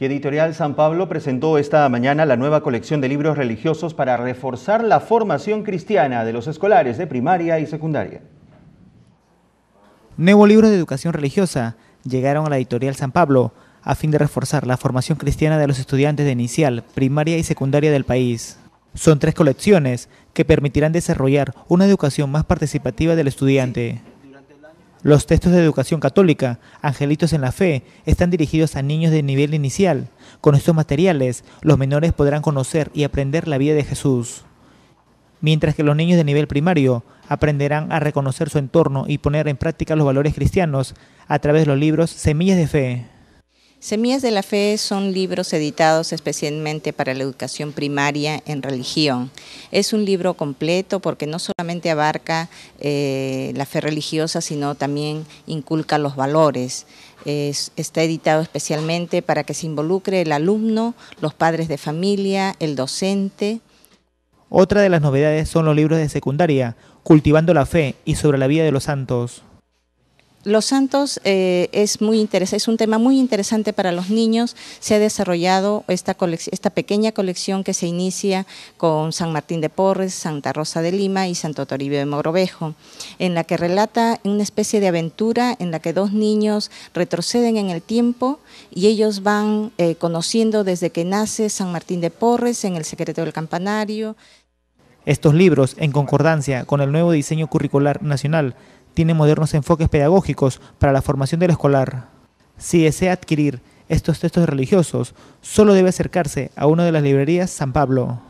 y Editorial San Pablo presentó esta mañana la nueva colección de libros religiosos para reforzar la formación cristiana de los escolares de primaria y secundaria. Nuevos libros de educación religiosa llegaron a la Editorial San Pablo a fin de reforzar la formación cristiana de los estudiantes de inicial, primaria y secundaria del país. Son tres colecciones que permitirán desarrollar una educación más participativa del estudiante. Los textos de educación católica, Angelitos en la Fe, están dirigidos a niños de nivel inicial. Con estos materiales, los menores podrán conocer y aprender la vida de Jesús. Mientras que los niños de nivel primario aprenderán a reconocer su entorno y poner en práctica los valores cristianos a través de los libros Semillas de Fe. Semillas de la Fe son libros editados especialmente para la educación primaria en religión. Es un libro completo porque no solamente abarca eh, la fe religiosa, sino también inculca los valores. está editado especialmente para que se involucre el alumno, los padres de familia, el docente. Otra de las novedades son los libros de secundaria, Cultivando la Fe y sobre la vida de los santos. Los Santos eh, es un tema muy interesante para los niños. Se ha desarrollado esta, pequeña colección que se inicia con San Martín de Porres, Santa Rosa de Lima y Santo Toribio de Mogrovejo, en la que relata una especie de aventura en la que dos niños retroceden en el tiempo y ellos van eh, conociendo desde que nace San Martín de Porres en El secreto del campanario. Estos libros, en concordancia con el nuevo diseño curricular nacional, tiene modernos enfoques pedagógicos para la formación del escolar. Si desea adquirir estos textos religiosos, solo debe acercarse a una de las librerías San Pablo.